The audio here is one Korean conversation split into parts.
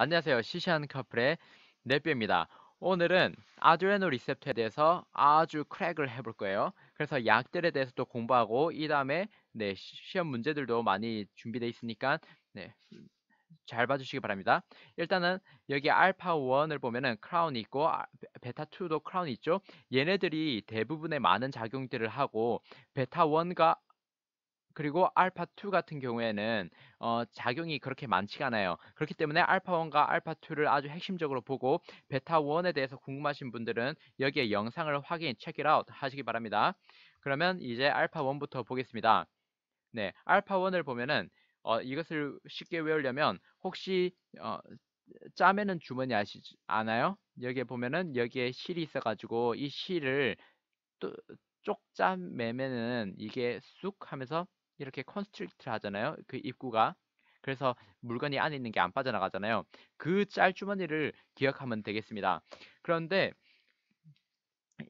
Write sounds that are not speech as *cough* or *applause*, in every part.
안녕하세요. 시시한 커플의 넷뷰입니다. 오늘은 아드레노 리셉트에 대해서 아주 크랙을 해볼 거예요. 그래서 약들에 대해서도 공부하고 이 다음에 네, 시험 문제들도 많이 준비되어 있으니까 네, 잘 봐주시기 바랍니다. 일단은 여기 알파 1을 보면은 크라운이 있고 아, 베타 2도 크라운이 있죠. 얘네들이 대부분의 많은 작용들을 하고 베타 1과 그리고 알파2 같은 경우에는 어, 작용이 그렇게 많지가 않아요. 그렇기 때문에 알파1과 알파2를 아주 핵심적으로 보고 베타1에 대해서 궁금하신 분들은 여기에 영상을 확인, 체크아웃 하시기 바랍니다. 그러면 이제 알파1부터 보겠습니다. 네, 알파1을 보면은 어, 이것을 쉽게 외우려면 혹시 어, 짜매는 주머니 아시지 않아요? 여기에 보면은 여기에 실이 있어가지고 이 실을 또, 쪽자 매매는 이게 쑥 하면서 이렇게 컨스트릭트 를 하잖아요. 그 입구가. 그래서 물건이 안에 있는 게 안 빠져나가잖아요. 그 짤주머니를 기억하면 되겠습니다. 그런데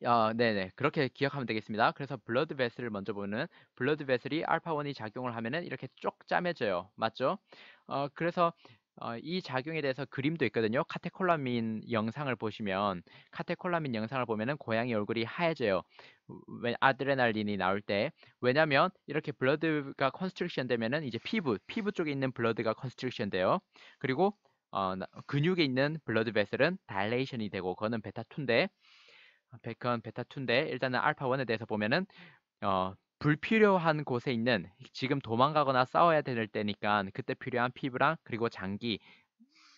어, 네네 그렇게 기억하면 되겠습니다. 그래서 블러드 베슬을 먼저 보는 블러드 베슬이 알파원이 작용을 하면은 이렇게 쪽 짜매져요. 맞죠? 어, 그래서 어, 이 작용에 대해서 그림도 있거든요. 카테콜라민 영상을 보시면 카테콜라민 영상을 보면은 고양이 얼굴이 하얘져요. 아드레날린이 나올 때 왜냐면 이렇게 블러드가 컨스트릭션 되면은 이제 피부 피부 쪽에 있는 블러드가 컨스트릭션 돼요. 그리고 어, 근육에 있는 블러드 베슬은 달레이션이 되고 그거는 베타2인데 베컨 아, 베타2인데 일단은 알파1에 대해서 보면은 어, 불필요한 곳에 있는 지금 도망가거나 싸워야 될 때니까 그때 필요한 피부랑 그리고 장기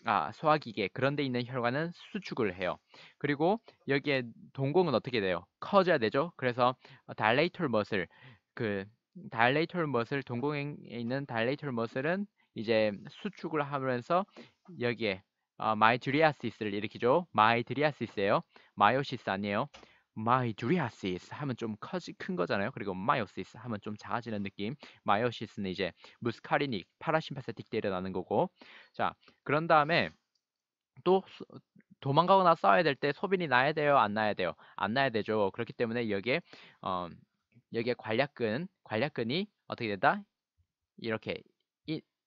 아, 소화기계 그런 데 있는 혈관은 수축을 해요. 그리고 여기에 동공은 어떻게 돼요? 커져야 되죠. 그래서 달레이톨 머슬 그 달레이톨 머슬 동공에 있는 달레이톨 머슬은 이제 수축을 하면서 여기에 어, 마이드리아시스를 일으키죠. 마이드리아시스예요. 마이오시스 아니에요. 마이두리아시스 하면 좀 커지 큰 거잖아요. 그리고 마이오시스 하면 좀 작아지는 느낌. 마이오시스는 이제 무스카리닉, 파라심파세틱 때려나는 거고. 자, 그런 다음에 또 도망가거나 싸워야 될 때소빈이 나야 돼요, 안 나야 돼요? 안 나야 되죠. 그렇기 때문에 여기에 어, 여기에 관략근, 관략근이 어떻게 된다? 이렇게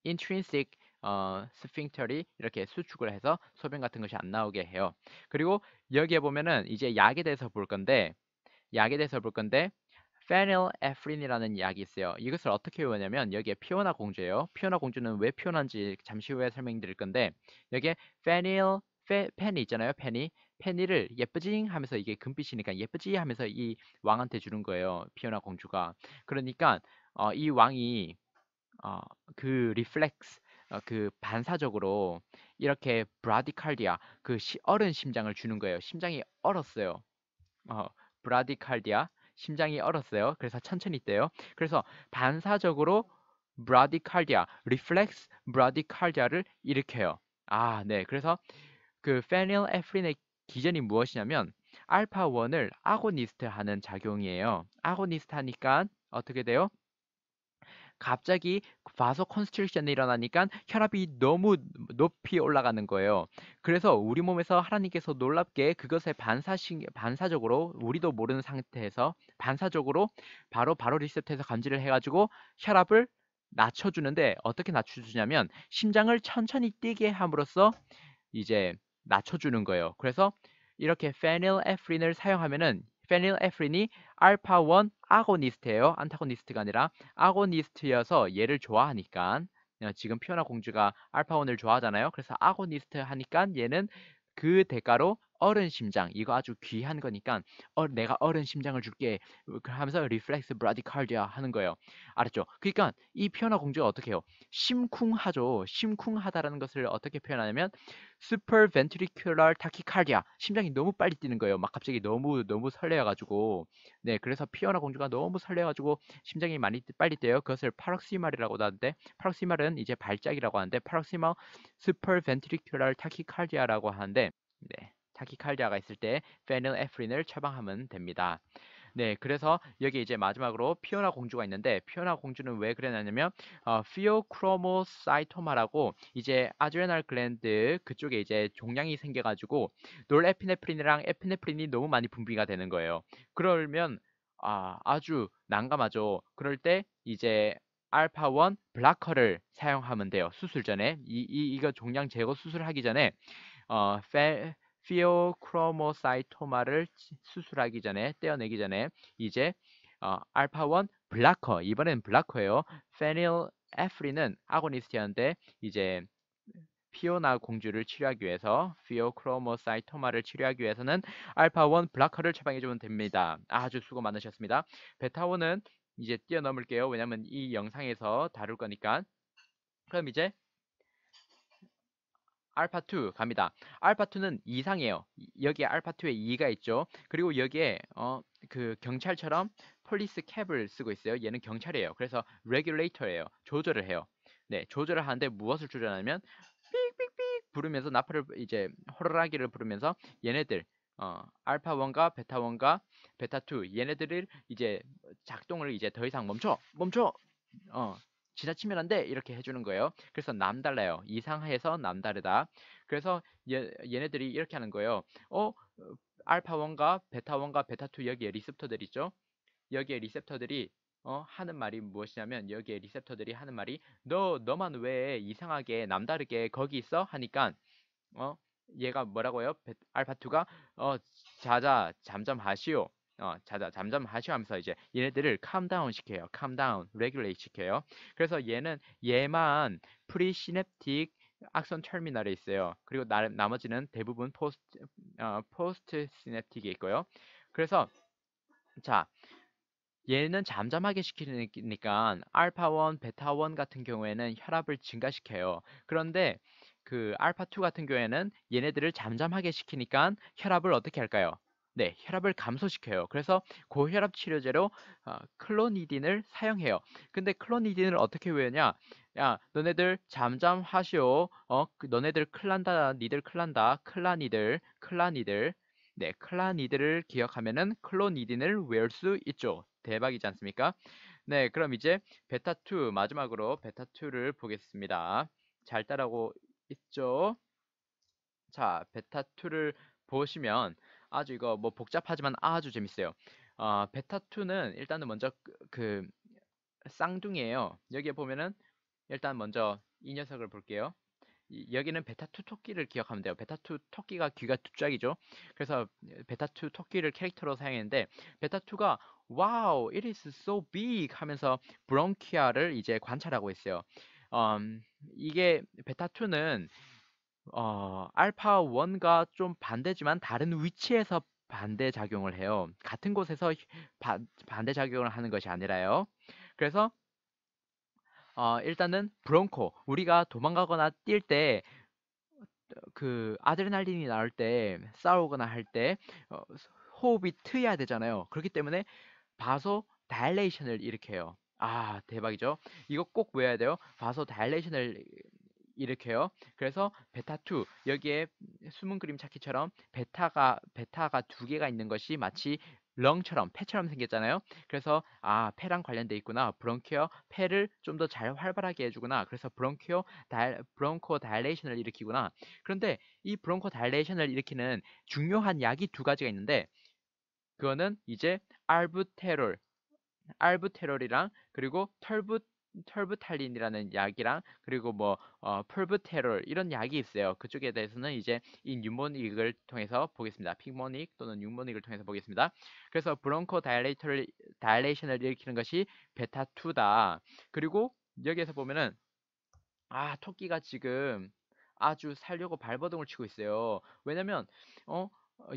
intrinsic 어, 스핑터리 이렇게 수축을 해서 소변 같은 것이 안 나오게 해요. 그리고 여기에 보면은 이제 약에 대해서 볼 건데 약에 대해서 볼 건데 페닐에프린이라는 약이 있어요. 이것을 어떻게 외우냐면 여기에 피오나 공주예요. 피오나 공주는 왜피오난지 잠시 후에 설명드릴 건데 여기에 페닐 페, 펜이 있잖아요. 펜이 페니를 예쁘징 하면서 이게 금빛이니까 예쁘지 하면서 이 왕한테 주는 거예요. 피오나 공주가. 그러니까 어, 이 왕이 어, 그 리플렉스 어, 그 반사적으로 이렇게 브라디칼디아 그 시, 얼은 심장을 주는 거예요. 심장이 얼었어요. 어, 브라디칼디아 심장이 얼었어요. 그래서 천천히 떼요. 그래서 반사적으로 브라디칼디아 리플렉스 브라디칼디아를 일으켜요. 아, 네. 그래서 그 페닐에프린의 기전이 무엇이냐면 알파 원을 아고니스트 하는 작용이에요. 아고니스트 하니까 어떻게 돼요? 갑자기 바소 컨스트릭션이 일어나니까 혈압이 너무 높이 올라가는 거예요. 그래서 우리 몸에서 하나님께서 놀랍게 그것에 반사신, 반사적으로 우리도 모르는 상태에서 반사적으로 바로 바로 리셉트에서 감지를 해가지고 혈압을 낮춰주는데 어떻게 낮춰주냐면 심장을 천천히 뛰게 함으로써 이제 낮춰주는 거예요. 그래서 이렇게 페닐에프린을 사용하면은 페닐에프린이 알파1 아고니스트예요. 안타고니스트가 아니라 아고니스트여서 얘를 좋아하니까 어, 지금 피오나 공주가 알파1을 좋아하잖아요. 그래서 아고니스트 하니까 얘는 그 대가로 어른 심장 이거 아주 귀한 거니까 어, 내가 어른 심장을 줄게 그 하면서 리플렉스 브라디카디아 하는 거예요. 알았죠? 그러니까 이 표현어 공주가 어떻게 해요? 심쿵하죠. 심쿵하다라는 것을 어떻게 표현하냐면 superventricular tachycardia 심장이 너무 빨리 뛰는 거예요. 막 갑자기 너무 너무 설레어가지고 네 그래서 피어나 공주가 너무 설레어가지고 심장이 많이 빨리 뛰어요. 그것을 파록시말이라고도 하는데 파록시말은 이제 발작이라고 하는데 파록시마 superventricular tachycardia라고 하는데 네. 타키칼리아가 있을 때 페닐에프린을 처방하면 됩니다. 네, 그래서 여기 이제 마지막으로 피오나 공주가 있는데 피오나 공주는 왜 그랬냐면 어, 피오크로모사이토마라고 이제 아드레날 글랜드 그쪽에 이제 종양이 생겨가지고 놀에피네프린이랑 에피네프린이 너무 많이 분비가 되는 거예요. 그러면 아, 아주 난감하죠. 그럴 때 이제 알파원 블라커를 사용하면 돼요. 수술 전에 이, 이 이거 종양 제거 수술하기 전에 어 페, 피오크로모사이토마를 수술하기 전에 떼어내기 전에 이제 어, 알파1 블라커 이번엔 블라커예요. 페닐에프린은 아고니스트였는데 이제 피오나 공주를 치료하기 위해서 피오크로모사이토마를 치료하기 위해서는 알파1 블라커를 처방해주면 됩니다. 아주 수고 많으셨습니다. 베타1은 이제 뛰어넘을게요. 왜냐면 이 영상에서 다룰 거니까. 그럼 이제 알파2 갑니다. 알파2는 이상이에요. 여기에 알파2에 2가 있죠. 그리고 여기에 어, 그 경찰처럼 폴리스 캡을 쓰고 있어요. 얘는 경찰이에요. 그래서 레귤레이터예요. 조절을 해요. 네, 조절을 하는데 무엇을 조절하냐면 삑삑삑 부르면서 나팔을 이제 호루라기를 부르면서 얘네들 어, 알파1과 베타1과 베타2 얘네들을 이제 작동을 이제 더 이상 멈춰 멈춰 어 지나치면 안 돼! 이렇게 해주는 거예요. 그래서 남달라요. 이상해서 남다르다. 그래서 얘, 얘네들이 이렇게 하는 거예요. 어? 알파1과 베타1과 베타2 여기에 리셉터들 있죠? 여기에 리셉터들이 어, 하는 말이 무엇이냐면 여기에 리셉터들이 하는 말이 너 너만 왜 이상하게 남다르게 거기 있어? 하니까 어 얘가 뭐라고요? 알파2가 어 자자 잠잠하시오 어, 자자 잠잠하시 하면서 이제 얘네들을 캄다운 시켜요. 캄다운, 레귤레이 시켜요. 그래서 얘는 얘만 프리시냅틱 악선 터미널에 있어요. 그리고 나, 나머지는 대부분 포스트 어, 포스트 시냅틱에 있고요. 그래서 자 얘는 잠잠하게 시키니까 알파1, 베타1 같은 경우에는 혈압을 증가시켜요. 그런데 그 알파2 같은 경우에는 얘네들을 잠잠하게 시키니까 혈압을 어떻게 할까요? 네, 혈압을 감소시켜요. 그래서 고혈압 치료제로 어, 클로니딘을 사용해요. 근데 클로니딘을 어떻게 외우냐? 야, 너네들 잠잠하시오. 어, 그 너네들 클란다, 니들 클란다, 클라니들, 클라니들. 네, 클라니들을 기억하면은 클로니딘을 외울 수 있죠. 대박이지 않습니까? 네, 그럼 이제 베타2 마지막으로 베타2를 보겠습니다. 잘 따라오고 있죠? 자, 베타2를 보시면 아주 이거 뭐 복잡하지만 아주 재밌어요. 어, 베타2는 일단은 먼저 그, 그, 쌍둥이에요. 여기에 보면은 일단 먼저 이 녀석을 볼게요. 이, 여기는 베타2 토끼를 기억하면 돼요. 베타2 토끼가 귀가 두 짝이죠. 그래서 베타2 토끼를 캐릭터로 사용했는데 베타2가 와우, wow, it is so big 하면서 브론키아를 이제 관찰하고 있어요. 음, 이게 베타2는 어, 알파 1과 좀 반대지만 다른 위치에서 반대 작용을 해요. 같은 곳에서 바, 반대 작용을 하는 것이 아니라요. 그래서 어, 일단은 브론코 우리가 도망가거나 뛸 때 그 아드레날린이 나올 때 싸우거나 할때 어, 호흡이 트여야 되잖아요. 그렇기 때문에 바소 다일레이션을 일으켜요. 아 대박이죠. 이거 꼭 외워야 돼요. 바소 다일레이션을 일으켜요. 그래서 베타2 여기에 숨은 그림 찾기처럼 베타가 베타가 두 개가 있는 것이 마치 렁처럼 폐처럼 생겼잖아요. 그래서 아 폐랑 관련돼 있구나. 브론키어 폐를 좀 더 잘 활발하게 해주구나. 그래서 브론키어 브론코 달레이션을 일으키구나. 그런데 이 브론코 달레이션을 일으키는 중요한 약이 두 가지가 있는데 그거는 이제 알부테롤 알부테롤이랑 그리고 털부 털브탈린이라는 약이랑 그리고 뭐 어, 펄부테롤 이런 약이 있어요. 그쪽에 대해서는 이제 이 뉴모닉을 통해서 보겠습니다. 픽모닉 또는 뉴모닉을 통해서 보겠습니다. 그래서 브론코 다일레이터를 다일레이션을 일으키는 것이 베타 2다. 그리고 여기에서 보면은 아 토끼가 지금 아주 살려고 발버둥을 치고 있어요. 왜냐면 어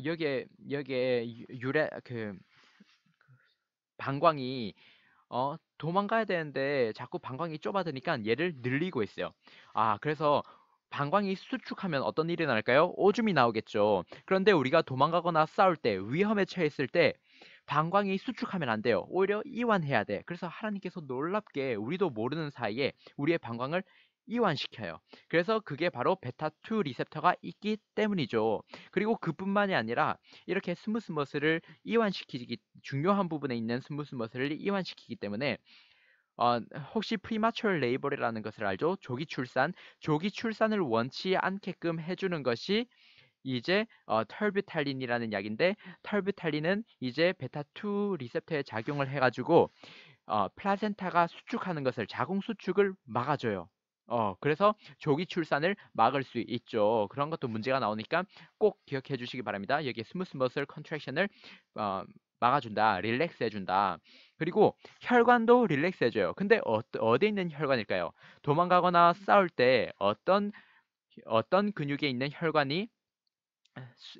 여기에 여기에 유래 그, 그 방광이 어 도망가야 되는데 자꾸 방광이 좁아드니까 얘를 늘리고 있어요. 아, 그래서 방광이 수축하면 어떤 일이 날까요? 오줌이 나오겠죠. 그런데 우리가 도망가거나 싸울 때, 위험에 처했을 때 방광이 수축하면 안 돼요. 오히려 이완해야 돼. 그래서 하나님께서 놀랍게 우리도 모르는 사이에 우리의 방광을 이완시켜요. 그래서 그게 바로 베타2 리셉터가 있기 때문이죠. 그리고 그뿐만이 아니라 이렇게 스무스머스를 이완시키기 중요한 부분에 있는 스무스머스를 이완시키기 때문에 어, 혹시 프리마추얼 레이벌이라는 것을 알죠? 조기 출산, 조기 출산을 원치 않게끔 해주는 것이 이제 어, 털뷰탈린이라는 약인데 털뷰탈린은 이제 베타2 리셉터에 작용을 해가지고 어, 플라센타가 수축하는 것을 자궁 수축을 막아줘요. 어, 그래서 조기 출산을 막을 수 있죠. 그런 것도 문제가 나오니까 꼭 기억해 주시기 바랍니다. 여기에 스무스 머슬 컨트랙션을 어, 막아준다, 릴렉스 해준다. 그리고 혈관도 릴렉스 해줘요. 근데 어, 어디 있는 혈관일까요? 도망가거나 싸울 때 어떤 어떤 근육에 있는 혈관이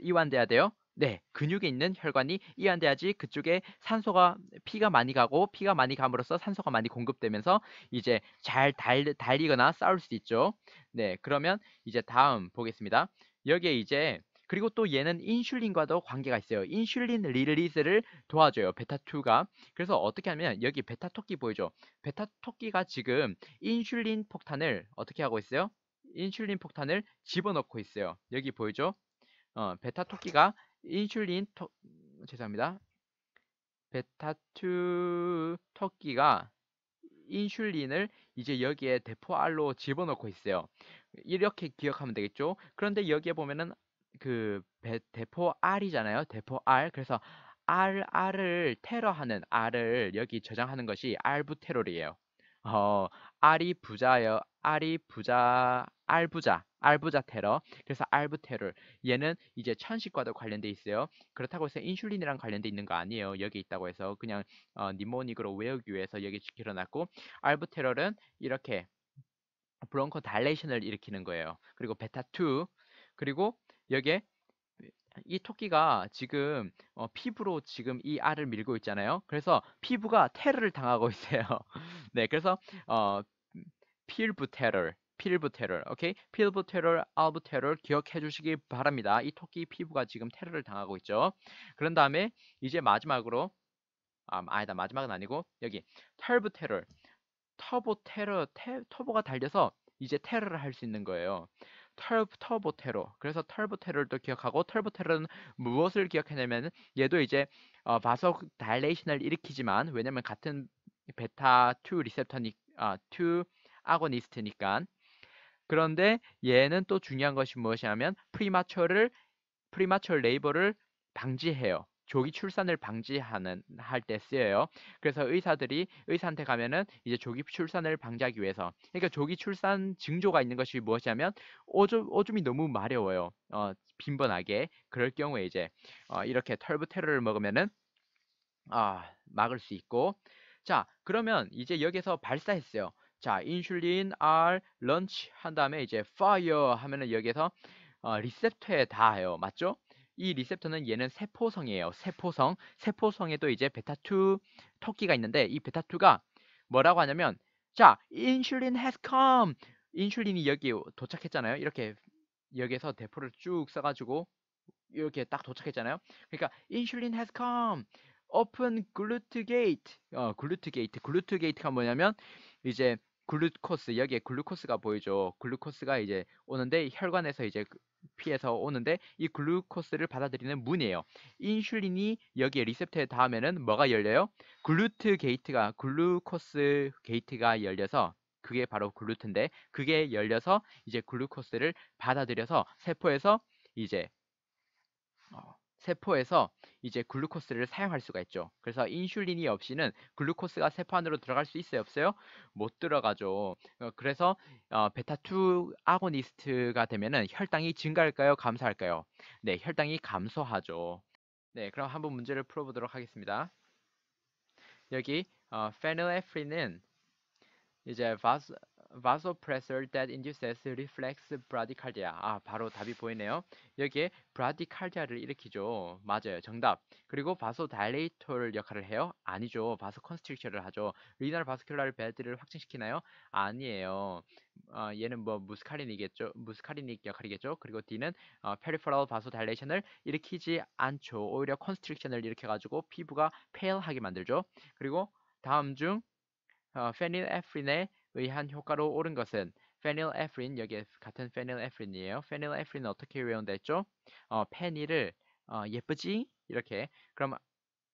이완돼야 돼요? 네, 근육에 있는 혈관이 이완돼야지 그쪽에 산소가 피가 많이 가고 피가 많이 감으로써 산소가 많이 공급되면서 이제 잘 달, 달리거나 싸울 수 있죠. 네, 그러면 이제 다음 보겠습니다. 여기에 이제 그리고 또 얘는 인슐린과도 관계가 있어요. 인슐린 릴리스를 도와줘요. 베타2가. 그래서 어떻게 하면 여기 베타토끼 보이죠? 베타토끼가 지금 인슐린 폭탄을 어떻게 하고 있어요? 인슐린 폭탄을 집어넣고 있어요. 여기 보이죠? 어, 베타토끼가 인슐린 토, 죄송합니다. 베타2 토끼가 인슐린을 이제 여기에 대포알로 집어넣고 있어요. 이렇게 기억하면 되겠죠? 그런데 여기에 보면은 그 대포알이잖아요. 대포알. 그래서 알, 알을 테러하는 알을 여기 저장하는 것이 알부 테롤이에요. 어, 알이 부자여, 알이 부자, 알부자, 알부자 테러. 그래서 알부 테러. 얘는 이제 천식과도 관련돼 있어요. 그렇다고 해서 인슐린이랑 관련돼 있는 거 아니에요. 여기 있다고 해서 그냥 어, 니모닉으로 외우기 위해서 여기 길어놨고 알부 테러는 이렇게 브론코 달레이션을 일으키는 거예요. 그리고 베타 2 그리고 여기에 이 토끼가 지금 어, 피부로 지금 이 알을 밀고 있잖아요. 그래서 피부가 테러를 당하고 *laughs* 있어요. 네, 그래서 어, 필부 테러, 필부 테러, 오케이? 필부 테러, 알부 테러 기억해 주시기 바랍니다. 이 토끼 피부가 지금 테러를 당하고 있죠. 그런 다음에 이제 마지막으로 아, 아니다 마지막은 아니고 여기 털부 테러, 터보 테러, 테, 터보가 달려서 이제 테러를 할 수 있는 거예요. 털, 터보 테러. 그래서 털보테러또 기억하고 털보 테러는 무엇을 기억해내면 얘도 이제 어, 바석 다일레이션을 일으키지만 왜냐면 같은 베타 2 리셉터니 아, 2 아고니스트니까 그런데 얘는 또 중요한 것이 무엇이냐면 프리마처를 프리마처 레이버를 방지해요. 조기 출산을 방지하는 할 때 쓰여요. 그래서 의사들이 의사한테 가면은 이제 조기 출산을 방지하기 위해서 그러니까 조기 출산 증조가 있는 것이 무엇이냐면 오줌 오줌이 너무 마려워요. 어 빈번하게 그럴 경우에 이제 어, 이렇게 털부테러를 먹으면은 아 막을 수 있고 자 그러면 이제 여기서 발사했어요. 자 인슐린 R 런치 한 다음에 이제 파이어 하면은 여기서 어, 리셉터에 닿아요. 맞죠? 이 리셉터는 얘는 세포성이에요. 세포성. 세포성에도 이제 베타2 토끼가 있는데 이 베타2가 뭐라고 하냐면 자, 인슐린 has come. 인슐린이 여기 도착했잖아요. 이렇게 여기에서 대포를 쭉 써가지고 이렇게 딱 도착했잖아요. 그러니까 인슐린 has come. open glut gate. 어, glut gate. glut gate가 뭐냐면 이제 글루코스 여기에 글루코스가 보이죠. 글루코스가 이제 오는데 혈관에서 이제 그 피해서 오는데 이 글루코스를 받아들이는 문이에요. 인슐린이 여기에 리셉터에 닿으면은 뭐가 열려요? 글루트 게이트가 글루코스 게이트가 열려서 그게 바로 글루트인데 그게 열려서 이제 글루코스를 받아들여서 세포에서 이제 어, 세포에서 이제 글루코스를 사용할 수가 있죠. 그래서 인슐린이 없이는 글루코스가 세포 안으로 들어갈 수 있어요? 없어요? 못 들어가죠. 어, 그래서 어, 베타2 아고니스트가 되면은 혈당이 증가할까요? 감소할까요? 네, 혈당이 감소하죠. 네, 그럼 한번 문제를 풀어보도록 하겠습니다. 여기 어, 페닐에프린은 이제 바스, vasopressor that induces reflex bradycardia. 아, 바로 답이 보이네요. 여기에 bradycardia를 일으키죠. 맞아요. 정답. 그리고 vasodilator 역할을 해요? 아니죠. vasoconstrictor를 하죠. renal vascular bed를 확증시키나요? 아니에요. 어, 얘는 뭐 무스카린이겠죠. 무스카린이 역할이겠죠. 그리고 D는 어, peripheral vasodilation을 일으키지 않죠. 오히려 constriction을 일으켜 가지고 피부가 pale하게 만들죠. 그리고 다음 중 어, 페닐에프린의 의한 효과로 오른 것은 페닐에프린 여기 같은 페닐에프린이에요. 페닐에프린은 어떻게 외운다 했죠? 어, 페닐을 어, 예쁘지? 이렇게 그럼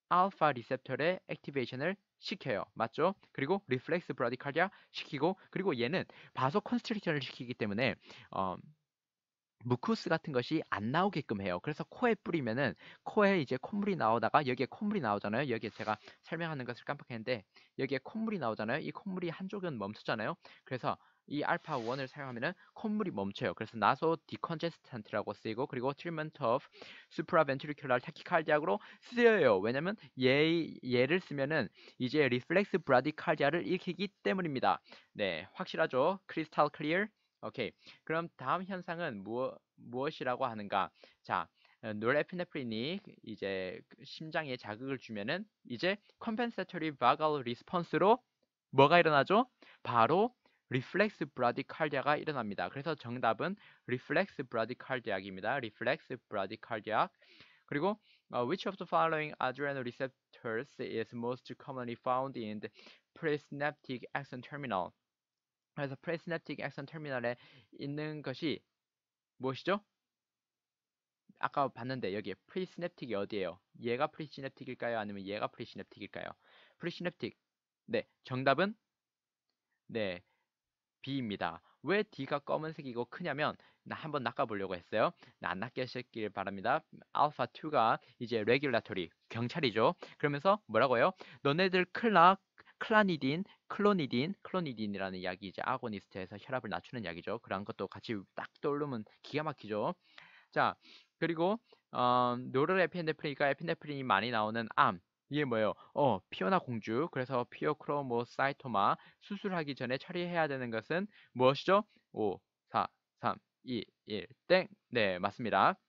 알파 리셉터의 액티베이션을 시켜요. 맞죠? 그리고 리플렉스 브라디칼리아 시키고 그리고 얘는 바소 컨스트릭션을 시키기 때문에 어, 무쿠스 같은 것이 안 나오게끔 해요. 그래서 코에 뿌리면은 코에 이제 콧물이 나오다가 여기에 콧물이 나오잖아요. 여기에 제가 설명하는 것을 깜빡했는데 여기에 콧물이 나오잖아요. 이 콧물이 한쪽은 멈췄잖아요. 그래서 이 알파 1을 사용하면은 콧물이 멈춰요. 그래서 나소 디컨제스턴트라고 쓰이고 그리고 treatment of s u p r a v e n 로 쓰여요. 왜냐면 얘 얘를 쓰면은 이제 리플렉스 브라디칼 a 아 y 를 일으키기 때문입니다. 네, 확실하죠? 크리스탈 클리 l 오케이. 그럼 다음 현상은 무엇, 무엇이라고 하는가? 자, 노레피네프린이 이제 심장에 자극을 주면은 이제 compensatory vagal response로 뭐가 일어나죠? 바로 리플렉스 브라디칼디아가 일어납니다. 그래서 정답은 리플렉스 브라디칼디아입니다. 리플렉스 브라디칼디아. 그리고 uh, which of the following adrenal receptors is most commonly found in the presynaptic axon terminal? 그래서 프레스냅틱 액션 터미널에 있는 것이 무엇이죠? 아까 봤는데 여기에 프리시냅틱이 어디예요? 얘가 프리시냅틱일까요? 아니면 얘가 프리시냅틱일까요? 프리시냅틱. 네, 정답은 네, B입니다. 왜 D가 검은색이고 크냐면 나 한번 낚아보려고 했어요. 나안 낚이셨길 바랍니다. 알파 2가 이제 레귤라토리 경찰이죠. 그러면서 뭐라고요? 너네들 클락 클라니딘, 클로니딘, 클로니딘이라는 약이 이제 아고니스트에서 혈압을 낮추는 약이죠. 그런 것도 같이 딱 떠오르면 기가 막히죠. 자, 그리고 어, 노르에피네프린이 에피네프린이 많이 나오는 암. 이게 뭐예요? 어, 피오나 공주. 그래서 피오크로모사이토마 수술하기 전에 처리해야 되는 것은 무엇이죠? 5, 4, 3, 2, 1, 땡. 네, 맞습니다.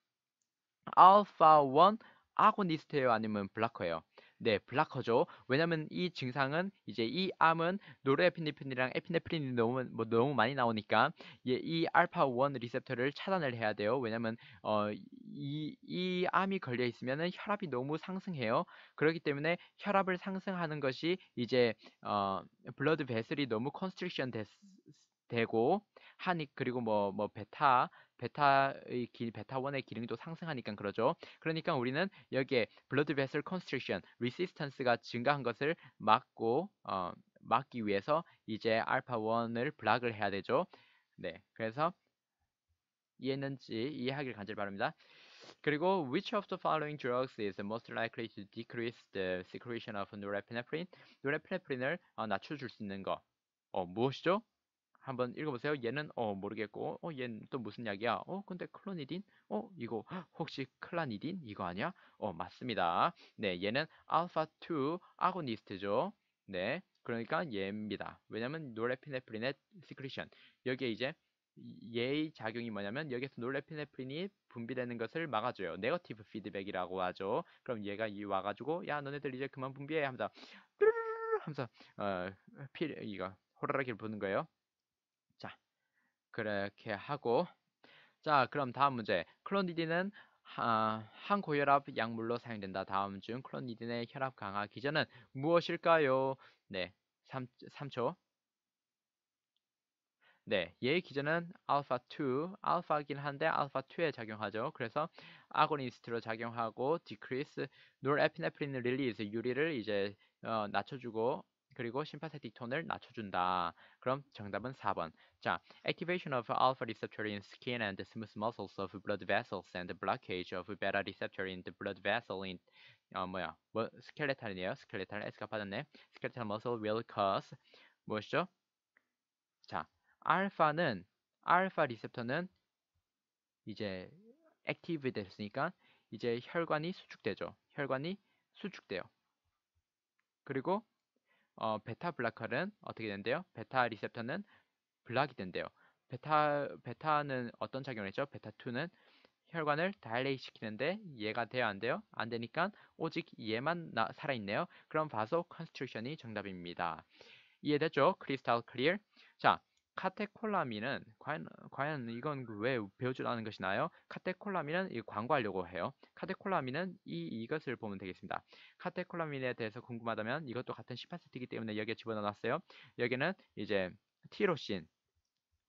알파 1 아고니스트예요, 아니면 블락커예요? 네, 블락커죠. 왜냐면 이 증상은 이제 이 암은 노르에피네프린이랑 에피네프린이 너무 뭐 너무 많이 나오니까 예, 이 알파 1 리셉터를 차단을 해야 돼요. 왜냐면 어이이 이 암이 걸려 있으면은 혈압이 너무 상승해요. 그렇기 때문에 혈압을 상승하는 것이 이제 어 블러드 베슬이 너무 컨스트릭션 됐 되고 하니 그리고 뭐뭐 뭐 베타 베타의 길, 베타 1의 기능도 상승하니까 그러죠. 그러니까 우리는 여기에 blood vessel constriction, resistance가 증가한 것을 막고 어, 막기 위해서 이제 알파 1을 블락을 해야 되죠. 네, 그래서 이해했는지 이해하길 간절히 바랍니다. 그리고 which of the following drugs is most likely to decrease the secretion of norepinephrine? 노래피네프린을 어, 낮춰줄 수 있는 거. 어, 무엇이죠? 한번 읽어보세요. 얘는 어 모르겠고 어 얘는 또 무슨 약이야? 어 근데 클로니딘? 어 이거 *gasps* 혹시 클라니딘 이거 아니야? 어 맞습니다. 네 얘는 알파 2 아고니스트죠. 네 그러니까 얘입니다. 왜냐면 노레피네프린의 시크리션 여기에 이제 얘의 작용이 뭐냐면 여기서 놀레피네프린이 분비되는 것을 막아줘요. 네거티브 피드백이라고 하죠. 그럼 얘가 이 와가지고 야 너네들 이제 그만 분비해 하면서 하면서 어피 이거 호라라기를 부는 거예요. 그렇게 하고 자 그럼 다음 문제 클론디딘은 아, 항고혈압 약물로 사용된다. 다음 중 클론디딘의 혈압 강화 기전은 무엇일까요? 네, 3, 3초. 네, 얘의 기전은 알파2, 알파긴 한데 알파2에 작용하죠. 그래서 아고니스트로 작용하고 decrease norepinephrine release 유리를 이제 어, 낮춰주고 그리고 심파세틱 톤을 낮춰준다. 그럼 정답은 4번. 자, activation of alpha receptor in skin and smooth muscles of blood vessels and blockage of beta receptor in the blood vessel in 어 뭐야? 뭐 스켈레탈이네요. 스켈레탈 S가 빠졌네. 스켈레탈 muscle will cause 무엇이죠? 자, 알파는 알파 리셉터는 이제 액티브 됐으니까 이제 혈관이 수축되죠. 혈관이 수축돼요. 그리고 어, 베타 블라커는 어떻게 된대요? 베타 리셉터는 블락이 된대요. 베타 베타는 어떤 작용을 했죠? 베타 2는 혈관을 다일레이시키는데 얘가 돼야 안 돼요? 안 되니까 오직 얘만 나, 살아있네요. 그럼 바소 컨스트루션이 정답입니다. 이해됐죠? 크리스탈 클리어. 자, 카테콜라민은 과연, 과연 이건 그 왜 배우줄 아는 것이나요? 카테콜라민은 이 광고하려고 해요. 카테콜라민은 이 이것을 보면 되겠습니다. 카테콜라민에 대해서 궁금하다면 이것도 같은 1 8세트이기 때문에 여기에 집어넣어놨어요 여기는 이제 티로신,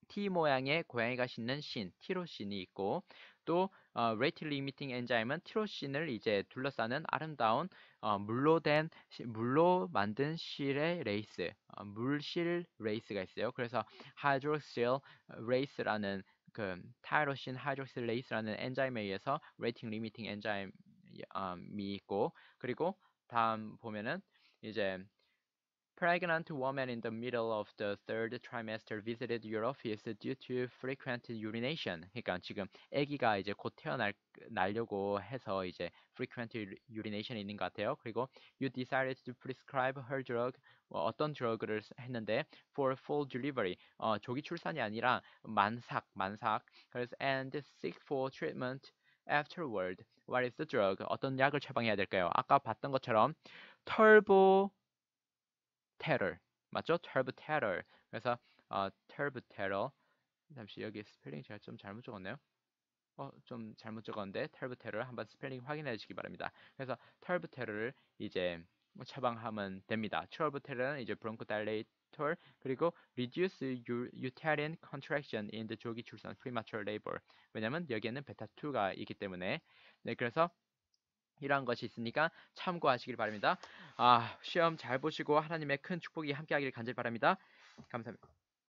T 모양의 고양이가 신는 신, 티로신이 있고 또 어, 레이트 리미팅 엔자임은 티로신을 이제 둘러싸는 아름다운 어, 물로 된 물로 만든 실의 레이스, 어, 물실 레이스가 있어요. 그래서 하이드록실 레이스라는 그 타이로신 하이드록실 레이스라는 엔자임에 의해서 레이팅 리미팅 엔자임이 있고 그리고 다음 보면은 이제 Pregnant woman in the middle of the third trimester visited your office due to frequent urination. 그러니까 지금 아기가 이제 곧 태어날 날려고 해서 이제 frequent urination 있는 것 같아요. 그리고 you decided to prescribe her drug 뭐 어떤 drug를 했는데 for full delivery 어, 조기 출산이 아니라 만삭 만삭 그래서 and seek for treatment afterward. What is the drug? 어떤 약을 처방해야 될까요? 아까 봤던 것처럼 turbo terror 맞죠? turb terror 그래서 어, turb terror 잠시 여기 스펠링 제가 좀 잘못 적었네요. 어, 좀 잘못 적었는데 turb terror 한번 스펠링 확인해 주시기 바랍니다. 그래서 turb terror를 이제 처방하면 됩니다. turb terror는 이제 bronchodilator 그리고 reduce uterine contraction in the 조기 출산 premature labor 왜냐면 여기에는 베타 2가 있기 때문에 네 그래서 이러한 것이 있으니까 참고하시길 바랍니다. 아, 시험 잘 보시고 하나님의 큰 축복이 함께하기를 간절히 바랍니다. 감사합니다.